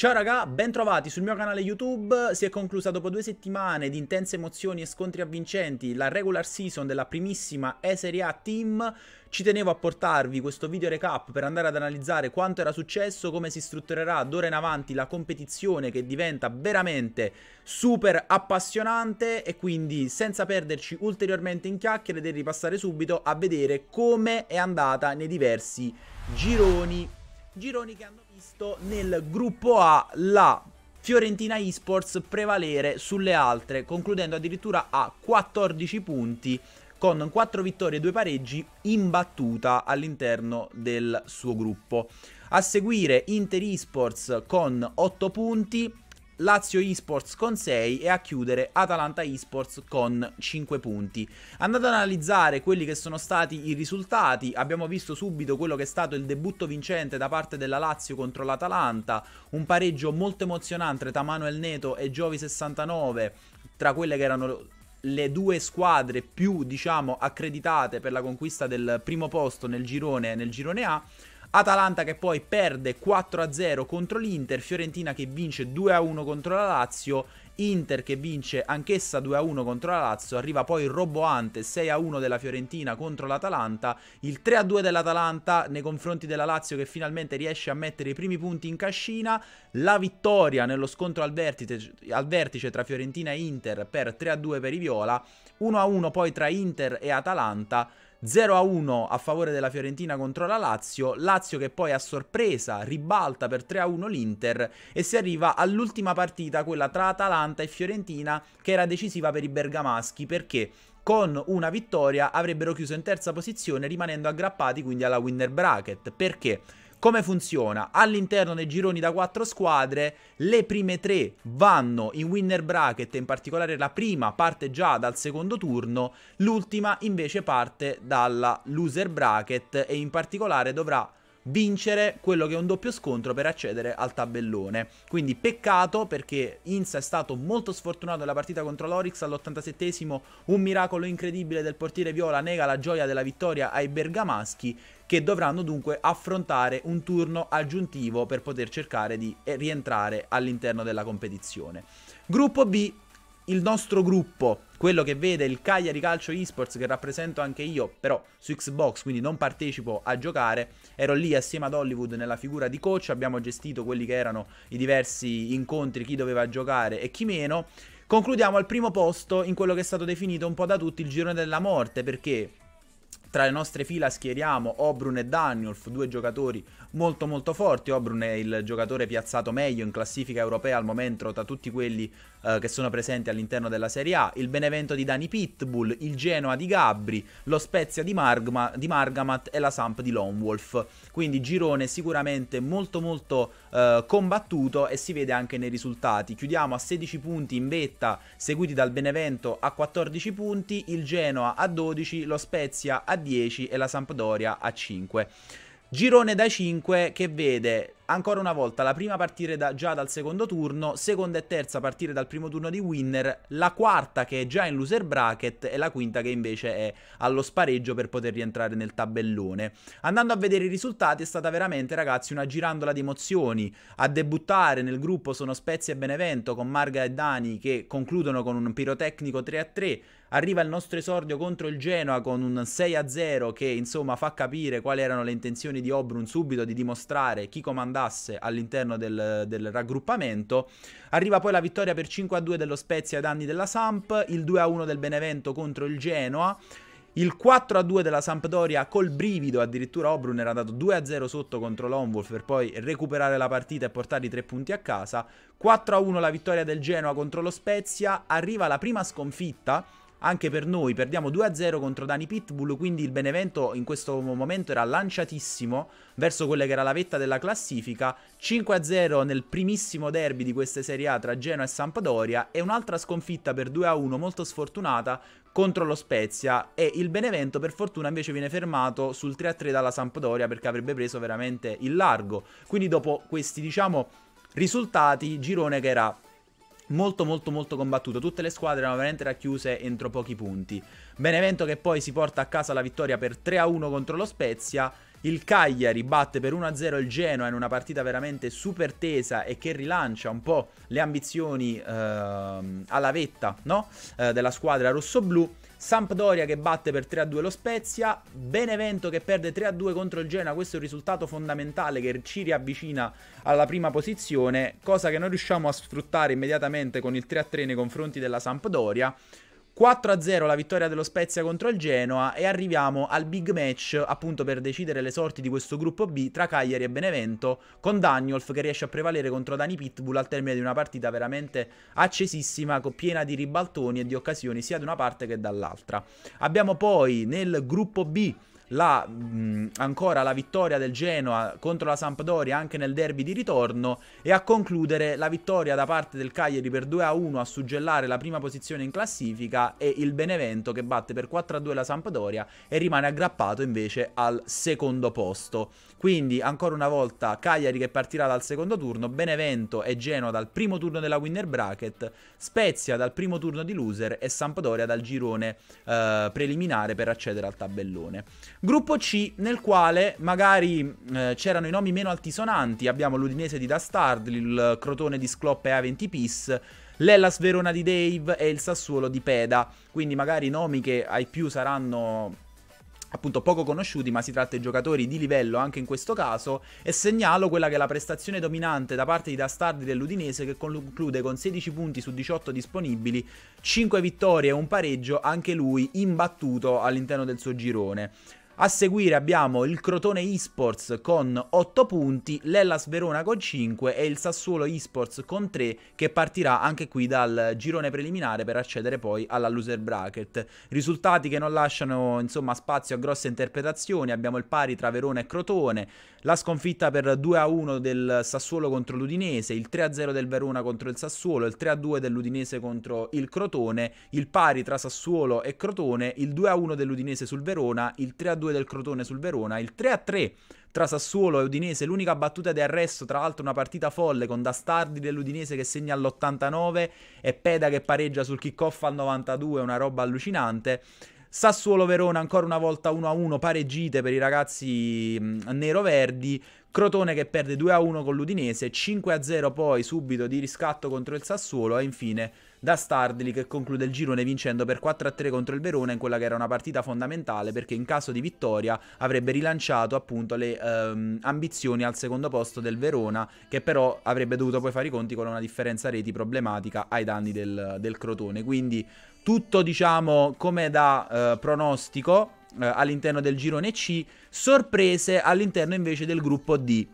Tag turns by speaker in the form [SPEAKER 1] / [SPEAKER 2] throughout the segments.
[SPEAKER 1] Ciao raga, bentrovati sul mio canale YouTube. Si è conclusa dopo due settimane di intense emozioni e scontri avvincenti la regular season della primissima E-Serie A Team. Ci tenevo a portarvi questo video recap per andare ad analizzare quanto era successo, come si strutturerà d'ora in avanti la competizione che diventa veramente super appassionante e quindi senza perderci ulteriormente in chiacchiere devi ripassare subito a vedere come è andata nei diversi gironi. Gironi che hanno visto nel gruppo A la Fiorentina Esports prevalere sulle altre, concludendo addirittura a 14 punti con 4 vittorie e 2 pareggi imbattuta all'interno del suo gruppo. A seguire Inter Esports con 8 punti, Lazio Esports con 6 e a chiudere Atalanta Esports con 5 punti. Andate ad analizzare quelli che sono stati i risultati, abbiamo visto subito quello che è stato il debutto vincente da parte della Lazio contro l'Atalanta, un pareggio molto emozionante tra Manuel Neto e Giovi 69 tra quelle che erano le due squadre più diciamo accreditate per la conquista del primo posto nel girone, nel girone A Atalanta che poi perde 4-0 contro l'Inter, Fiorentina che vince 2-1 contro la Lazio, Inter che vince anch'essa 2-1 contro la Lazio, arriva poi il roboante 6-1 della Fiorentina contro l'Atalanta, il 3-2 dell'Atalanta nei confronti della Lazio che finalmente riesce a mettere i primi punti in cascina, la vittoria nello scontro al vertice, al vertice tra Fiorentina e Inter per 3-2 per i Viola, 1-1 poi tra Inter e Atalanta, 0 a 1 a favore della Fiorentina contro la Lazio, Lazio che poi a sorpresa ribalta per 3 a 1 l'Inter e si arriva all'ultima partita, quella tra Atalanta e Fiorentina, che era decisiva per i bergamaschi perché con una vittoria avrebbero chiuso in terza posizione rimanendo aggrappati quindi alla winner bracket. Perché? Come funziona? All'interno dei gironi da quattro squadre, le prime tre vanno in winner bracket, in particolare la prima parte già dal secondo turno, l'ultima invece parte dalla loser bracket e in particolare dovrà vincere quello che è un doppio scontro per accedere al tabellone. Quindi peccato perché Inza è stato molto sfortunato nella partita contro l'Orix all'87esimo, un miracolo incredibile del portiere Viola nega la gioia della vittoria ai bergamaschi che dovranno dunque affrontare un turno aggiuntivo per poter cercare di eh, rientrare all'interno della competizione. Gruppo B, il nostro gruppo quello che vede il Cagliari Calcio Esports che rappresento anche io, però su Xbox, quindi non partecipo a giocare, ero lì assieme ad Hollywood nella figura di coach, abbiamo gestito quelli che erano i diversi incontri, chi doveva giocare e chi meno. Concludiamo al primo posto in quello che è stato definito un po' da tutti il girone della morte, perché tra le nostre fila schieriamo Obrun e Daniolf, due giocatori molto molto forti. Obrun è il giocatore piazzato meglio in classifica europea al momento tra tutti quelli eh, che sono presenti all'interno della Serie A. Il Benevento di Dani Pitbull, il Genoa di Gabri, lo Spezia di, Margma, di Margamat e la Samp di Lomwolf. Quindi girone sicuramente molto molto eh, combattuto e si vede anche nei risultati. Chiudiamo a 16 punti in vetta, seguiti dal Benevento a 14 punti, il Genoa a 12, lo Spezia a 10 10 e la Sampdoria a 5. Girone da 5 che vede ancora una volta la prima partire da, già dal secondo turno, seconda e terza partire dal primo turno di winner, la quarta che è già in loser bracket e la quinta che invece è allo spareggio per poter rientrare nel tabellone. Andando a vedere i risultati è stata veramente ragazzi una girandola di emozioni, a debuttare nel gruppo sono Spezia e Benevento con Marga e Dani che concludono con un pirotecnico 3-3, arriva il nostro esordio contro il Genoa con un 6-0 che insomma fa capire quali erano le intenzioni di Obrun subito di dimostrare chi comandava andasse all'interno del, del raggruppamento. Arriva poi la vittoria per 5-2 dello Spezia ai danni della Samp, il 2-1 del Benevento contro il Genoa. Il 4-2 della Sampdoria col brivido, addirittura Obrun era andato 2-0 sotto contro l'Onwolf per poi recuperare la partita e portare i tre punti a casa. 4-1 la vittoria del Genoa contro lo Spezia, arriva la prima sconfitta anche per noi perdiamo 2-0 contro Dani Pitbull, quindi il Benevento in questo momento era lanciatissimo verso quella che era la vetta della classifica, 5-0 nel primissimo derby di questa Serie A tra Genoa e Sampdoria e un'altra sconfitta per 2-1 molto sfortunata contro lo Spezia e il Benevento per fortuna invece viene fermato sul 3-3 dalla Sampdoria perché avrebbe preso veramente il largo. Quindi dopo questi diciamo risultati, girone che era molto molto molto combattuto, tutte le squadre erano veramente racchiuse entro pochi punti. Benevento che poi si porta a casa la vittoria per 3-1 contro lo Spezia il Cagliari batte per 1-0 il Genoa in una partita veramente super tesa e che rilancia un po' le ambizioni ehm, alla vetta no? eh, della squadra rossoblù. Sampdoria che batte per 3-2 lo Spezia, Benevento che perde 3-2 contro il Genoa, questo è un risultato fondamentale che ci riavvicina alla prima posizione, cosa che non riusciamo a sfruttare immediatamente con il 3-3 nei confronti della Sampdoria. 4-0 la vittoria dello Spezia contro il Genoa e arriviamo al big match appunto per decidere le sorti di questo gruppo B tra Cagliari e Benevento con Daniolf che riesce a prevalere contro Dani Pitbull al termine di una partita veramente accesissima piena di ribaltoni e di occasioni sia da una parte che dall'altra. Abbiamo poi nel gruppo B la, mh, ancora la vittoria del Genoa contro la Sampdoria anche nel derby di ritorno e a concludere la vittoria da parte del Cagliari per 2-1 a a, suggellare la prima posizione in classifica e il Benevento che batte per 4-2 a la Sampdoria e rimane aggrappato invece al secondo posto. Quindi ancora una volta Cagliari che partirà dal secondo turno, Benevento e Genoa dal primo turno della winner bracket, Spezia dal primo turno di loser e Sampdoria dal girone eh, preliminare per accedere al tabellone. Gruppo C, nel quale magari eh, c'erano i nomi meno altisonanti, abbiamo l'Udinese di Dastard, il Crotone di Sclop e A20 Pis, l'Ellas Verona di Dave e il Sassuolo di Peda, quindi magari nomi che ai più saranno appunto poco conosciuti, ma si tratta di giocatori di livello anche in questo caso. E segnalo quella che è la prestazione dominante da parte di Dastardi dell'Udinese, che conclude con 16 punti su 18 disponibili, 5 vittorie e un pareggio, anche lui imbattuto all'interno del suo girone. A seguire abbiamo il Crotone Esports con 8 punti, l'Ellas Verona con 5 e il Sassuolo Esports con 3 che partirà anche qui dal girone preliminare per accedere poi alla loser bracket. Risultati che non lasciano insomma spazio a grosse interpretazioni, abbiamo il pari tra Verona e Crotone, la sconfitta per 2-1 del Sassuolo contro l'Udinese, il 3-0 del Verona contro il Sassuolo, il 3-2 dell'Udinese contro il Crotone, il pari tra Sassuolo e Crotone, il 2-1 dell'Udinese sul Verona, il 3-2 2 del Crotone sul Verona, il 3-3 tra Sassuolo e Udinese, l'unica battuta di arresto, tra l'altro una partita folle con Dastardi dell'Udinese che segna all'89 e Peda che pareggia sul kick-off al 92, una roba allucinante. Sassuolo-Verona ancora una volta 1-1, pareggite per i ragazzi nero-verdi. Crotone che perde 2-1 con l'Udinese, 5-0 poi subito di riscatto contro il Sassuolo e infine da Stardi che conclude il girone vincendo per 4-3 contro il Verona in quella che era una partita fondamentale perché in caso di vittoria avrebbe rilanciato appunto le ehm, ambizioni al secondo posto del Verona che però avrebbe dovuto poi fare i conti con una differenza reti problematica ai danni del, del Crotone. Quindi tutto diciamo come da eh, pronostico eh, all'interno del girone C, sorprese all'interno invece del gruppo D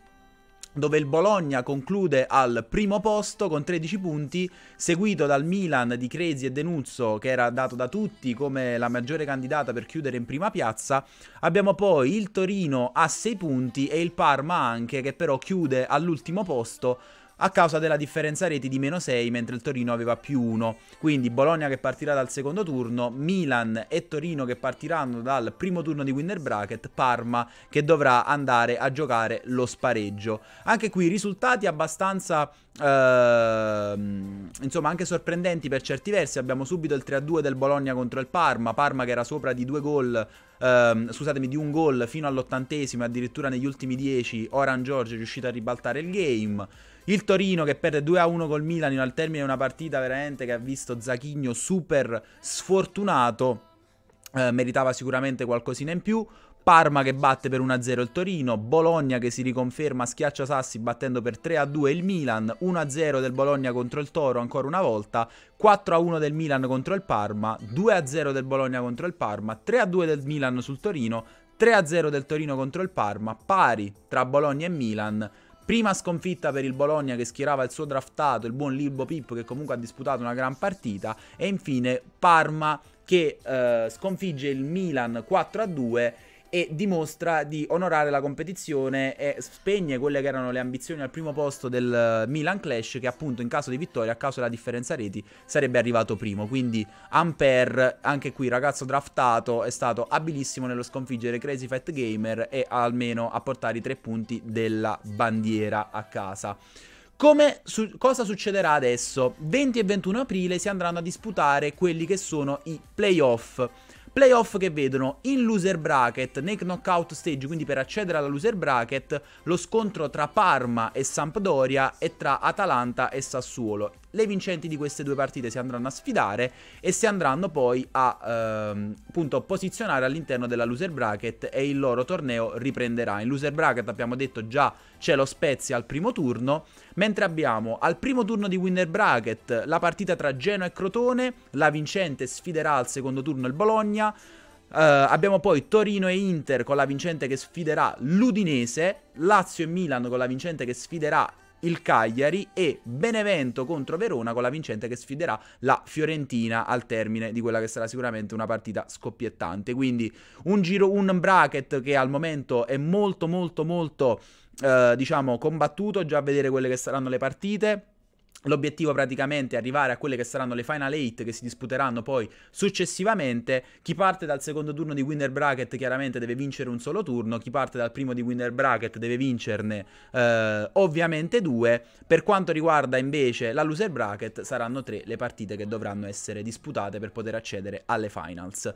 [SPEAKER 1] dove il Bologna conclude al primo posto con 13 punti, seguito dal Milan di Crezi e Denuzzo che era dato da tutti come la maggiore candidata per chiudere in prima piazza. Abbiamo poi il Torino a 6 punti e il Parma anche che però chiude all'ultimo posto a causa della differenza reti di meno 6 mentre il Torino aveva più 1. Quindi Bologna che partirà dal secondo turno, Milan e Torino che partiranno dal primo turno di winner bracket, Parma che dovrà andare a giocare lo spareggio. Anche qui risultati abbastanza ehm, insomma anche sorprendenti per certi versi. Abbiamo subito il 3-2 del Bologna contro il Parma, Parma che era sopra di due gol Uh, scusatemi, di un gol fino all'ottantesimo, addirittura negli ultimi 10 Oran George è riuscito a ribaltare il game. Il Torino che perde 2-1 col Milan al termine di una partita veramente che ha visto Zachigno super sfortunato. Eh, meritava sicuramente qualcosina in più. Parma che batte per 1-0 il Torino, Bologna che si riconferma schiaccia Sassi battendo per 3-2 il Milan, 1-0 del Bologna contro il Toro ancora una volta, 4-1 del Milan contro il Parma, 2-0 del Bologna contro il Parma, 3-2 del Milan sul Torino, 3-0 del Torino contro il Parma, pari tra Bologna e Milan, Prima sconfitta per il Bologna che schierava il suo draftato, il buon Libo Pippo che comunque ha disputato una gran partita. E infine Parma che eh, sconfigge il Milan 4 a 2 e dimostra di onorare la competizione e spegne quelle che erano le ambizioni al primo posto del eh, Milan Clash che appunto in caso di vittoria a causa della differenza reti sarebbe arrivato primo quindi Ampere anche qui ragazzo draftato è stato abilissimo nello sconfiggere Crazy Fat Gamer e almeno a portare i tre punti della bandiera a casa come, su, cosa succederà adesso? 20 e 21 aprile si andranno a disputare quelli che sono i playoff Playoff che vedono in loser bracket, nei knockout stage, quindi per accedere alla loser bracket, lo scontro tra Parma e Sampdoria e tra Atalanta e Sassuolo le vincenti di queste due partite si andranno a sfidare e si andranno poi a ehm, appunto, posizionare all'interno della loser bracket e il loro torneo riprenderà. In loser bracket abbiamo detto già c'è lo Spezia al primo turno, mentre abbiamo al primo turno di winner bracket la partita tra Genoa e Crotone, la vincente sfiderà al secondo turno il Bologna. Uh, abbiamo poi Torino e Inter con la vincente che sfiderà l'Udinese, Lazio e Milan con la vincente che sfiderà il Cagliari e Benevento contro Verona con la vincente che sfiderà la Fiorentina al termine di quella che sarà sicuramente una partita scoppiettante. Quindi un giro, un bracket che al momento è molto molto molto eh, diciamo combattuto, già a vedere quelle che saranno le partite. L'obiettivo praticamente è arrivare a quelle che saranno le Final 8 che si disputeranno poi successivamente. Chi parte dal secondo turno di Winner Bracket chiaramente deve vincere un solo turno, chi parte dal primo di Winner Bracket deve vincerne eh, ovviamente due. Per quanto riguarda invece la Loser Bracket saranno tre le partite che dovranno essere disputate per poter accedere alle Finals.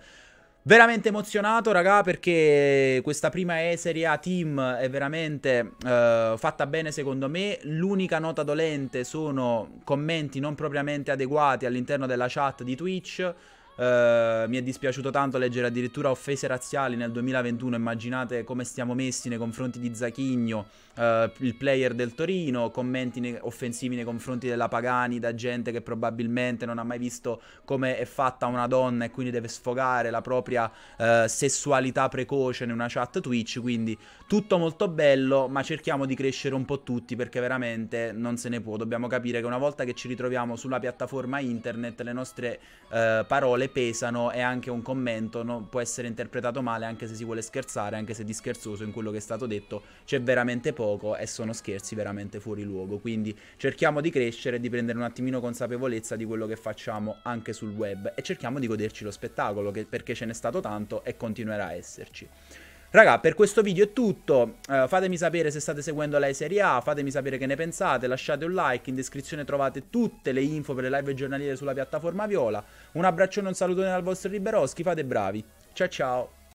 [SPEAKER 1] Veramente emozionato, raga, perché questa prima e Serie A team è veramente eh, fatta bene secondo me. L'unica nota dolente sono commenti non propriamente adeguati all'interno della chat di Twitch. Eh, mi è dispiaciuto tanto leggere addirittura offese razziali nel 2021. Immaginate come stiamo messi nei confronti di Zachigno, eh, il player del Torino. Commenti ne- offensivi nei confronti della Pagani da gente che probabilmente non ha mai visto come è fatta una donna e quindi deve sfogare la propria eh, sessualità precoce in una chat Twitch. Quindi tutto molto bello, ma cerchiamo di crescere un po' tutti perché veramente non se ne può. Dobbiamo capire che una volta che ci ritroviamo sulla piattaforma internet, le nostre eh, parole pesano e anche un commento no? può essere interpretato male anche se si vuole scherzare, anche se di scherzoso in quello che è stato detto c'è veramente poco e sono scherzi veramente fuori luogo. Quindi cerchiamo di crescere e di prendere un attimino consapevolezza di quello che facciamo anche sul web e cerchiamo di goderci lo spettacolo che, perché ce n'è stato tanto e continuerà a esserci. Raga, per questo video è tutto, uh, fatemi sapere se state seguendo la Serie A, fatemi sapere che ne pensate, lasciate un like, in descrizione trovate tutte le info per le live giornaliere sulla piattaforma Viola, un abbraccione e un salutone dal vostro Liberoschi, fate bravi, ciao ciao!